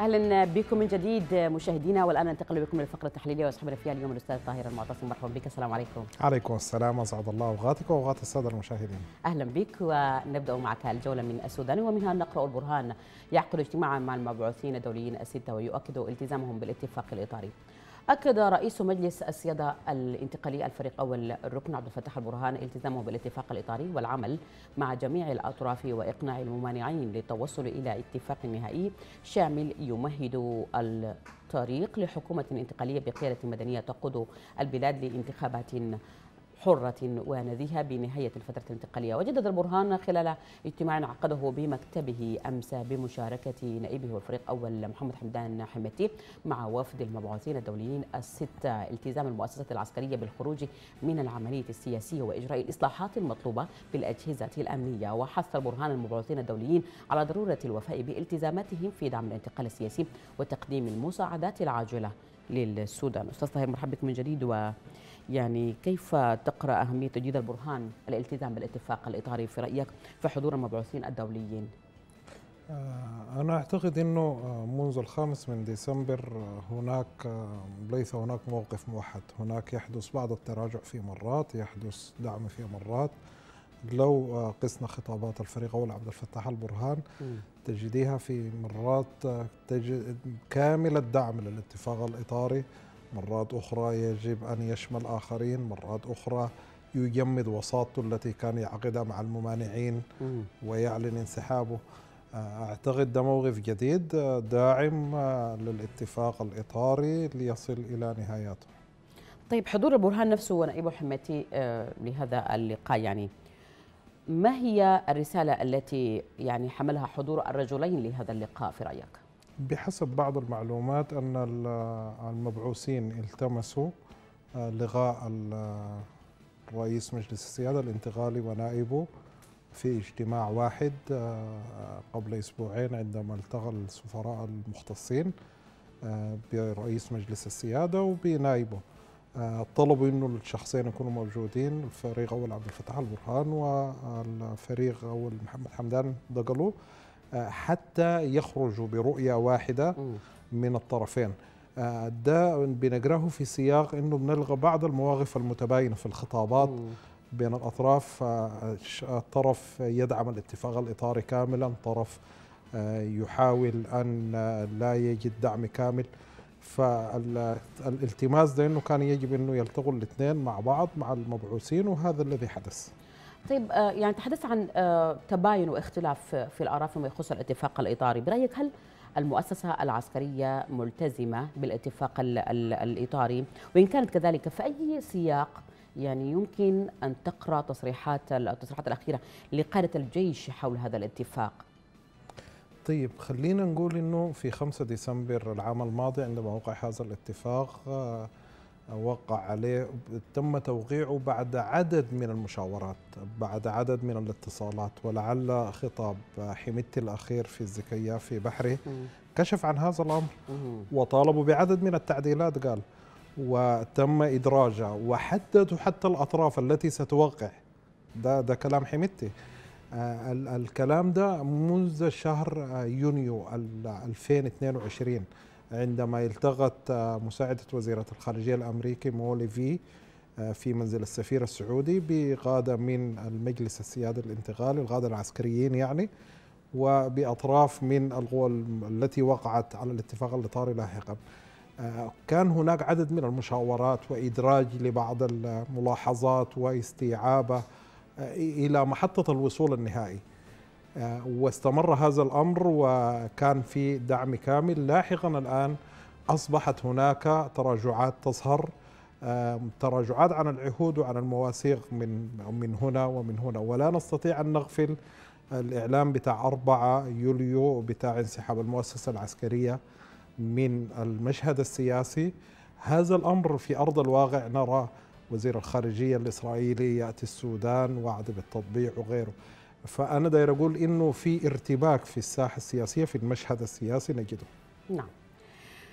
اهلا بكم من جديد مشاهدينا والان ننتقل بكم للفقره التحليليه واسحبنا فيها اليوم الاستاذ طاهر المعتصم مرحبا بك السلام عليكم. عليكم السلام اسعد الله اوقاتك واوقات الساده المشاهدين. اهلا بك ونبدا معك الجوله من السودان ومنها نقرا البرهان يعقد اجتماعا مع المبعوثين الدوليين السته ويؤكد التزامهم بالاتفاق الاطاري. أكد رئيس مجلس السيادة الانتقالية الفريق أول الركن عبد الفتاح البرهان التزامه بالاتفاق الإطاري والعمل مع جميع الأطراف وإقناع الممانعين للتوصل إلى اتفاق نهائي شامل يمهد الطريق لحكومة انتقالية بقيادة مدنية تقود البلاد لانتخابات حرة ونزيهة بنهاية الفترة الانتقالية وجدد البرهان خلال اجتماع عقده بمكتبه أمس بمشاركة نائبه والفريق أول محمد حمدان حمتي مع وفد المبعوثين الدوليين الستة التزام المؤسسات العسكرية بالخروج من العملية السياسية وإجراء الإصلاحات المطلوبة في الأجهزة الأمنية وحث البرهان المبعوثين الدوليين على ضرورة الوفاء بالتزاماتهم في دعم الانتقال السياسي وتقديم المساعدات العاجلة للسودان أستاذ طاهر مرحبا بك من جديد ويعني كيف تقرأ أهمية تجديد البرهان الالتزام بالاتفاق الإطاري في رأيك في حضور المبعوثين الدوليين آه، أنا أعتقد أنه آه، منذ الخامس من ديسمبر آه، هناك ليس هناك موقف موحد هناك يحدث بعض التراجع في مرات يحدث دعم في مرات لو آه، قسنا خطابات الفريق أول عبد الفتاح البرهان تجديها في مرات آه، تجد كامل الدعم للاتفاق الإطاري مرات أخرى يجب أن يشمل آخرين مرات أخرى يجمد وساطته التي كان يعقدها مع الممانعين ويعلن انسحابه آه، أعتقد ده موقف جديد داعم للاتفاق الإطاري ليصل إلى نهايته طيب حضور البرهان نفسه ونائبه الحماتي لهذا اللقاء يعني ما هي الرسالة التي يعني حملها حضور الرجلين لهذا اللقاء في رأيك؟ بحسب بعض المعلومات أن المبعوثين التمسوا آه، لغاء رئيس مجلس السيادة الانتقالي ونائبه في اجتماع واحد آه، قبل أسبوعين عندما التغى السفراء المختصين آه، برئيس مجلس السيادة وبنائبه طلبوا انه الشخصين يكونوا موجودين الفريق اول عبد الفتاح البرهان والفريق اول محمد حمدان دقلو حتى يخرجوا برؤيه واحده من الطرفين ده بنقراه في سياق انه بنلغى بعض المواقف المتباينه في الخطابات بين الاطراف طرف يدعم الاتفاق الاطاري كاملا طرف يحاول ان لا يجد دعم كامل فالالتماس ده انه كان يجب انه يلتقوا الاثنين مع بعض مع المبعوثين وهذا الذي حدث طيب آه، يعني تحدث عن آه، تباين واختلاف في الاراء فيما يخص الاتفاق الاطاري برايك هل المؤسسة العسكرية ملتزمة بالاتفاق ال الإطاري وإن كانت كذلك فأي سياق يعني يمكن أن تقرأ تصريحات التصريحات الأخيرة لقادة الجيش حول هذا الاتفاق طيب خلينا نقول انه في 5 ديسمبر العام الماضي عندما وقع هذا الاتفاق آه، وقع عليه تم توقيعه بعد عدد من المشاورات بعد عدد من الاتصالات ولعل خطاب حميدتي الأخير في الزكية في بحره كشف عن هذا الأمر وطالبوا بعدد من التعديلات قال وتم إدراجه وحددوا حتى الأطراف التي ستوقع ده ده كلام حميدتي آه، الكلام ده منذ شهر آه، يونيو 2022 عندما التغت آه، مساعدة وزيرة الخارجية الأمريكي مولي في منزل السفير السعودي بقادة من المجلس السيادي الانتقالي القادة العسكريين يعني وبأطراف من القوى التي وقعت على الاتفاق الإطاري لاحقا كان هناك عدد من المشاورات وإدراج لبعض الملاحظات واستيعابه إلى محطة الوصول النهائي آه، واستمر هذا الأمر وكان في دعم كامل لاحقا الآن أصبحت هناك تراجعات تظهر تراجعات عن العهود وعن المواثيق من من هنا ومن هنا ولا نستطيع أن نغفل الإعلام بتاع 4 يوليو بتاع انسحاب المؤسسة العسكرية من المشهد السياسي هذا الأمر في أرض الواقع نرى وزير الخارجية الإسرائيلي يأتي السودان وعد بالتطبيع وغيره فأنا داير أقول إنه في ارتباك في الساحة السياسية في المشهد السياسي نجده نعم